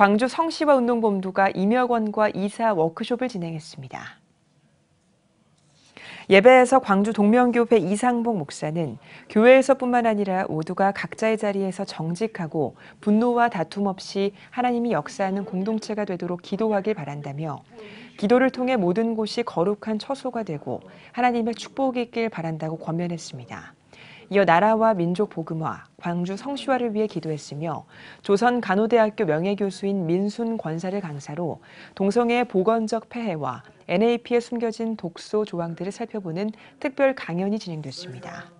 광주 성시와 운동본부가 임여원과 이사 워크숍을 진행했습니다. 예배에서 광주 동명교회 이상복 목사는 교회에서뿐만 아니라 모두가 각자의 자리에서 정직하고 분노와 다툼 없이 하나님이 역사하는 공동체가 되도록 기도하길 바란다며 기도를 통해 모든 곳이 거룩한 처소가 되고 하나님의 축복이 있길 바란다고 권면했습니다. 이어 나라와 민족 복음화, 광주 성시화를 위해 기도했으며 조선 간호대학교 명예교수인 민순 권사를 강사로 동성애 보건적 폐해와 NAP에 숨겨진 독소 조항들을 살펴보는 특별 강연이 진행됐습니다.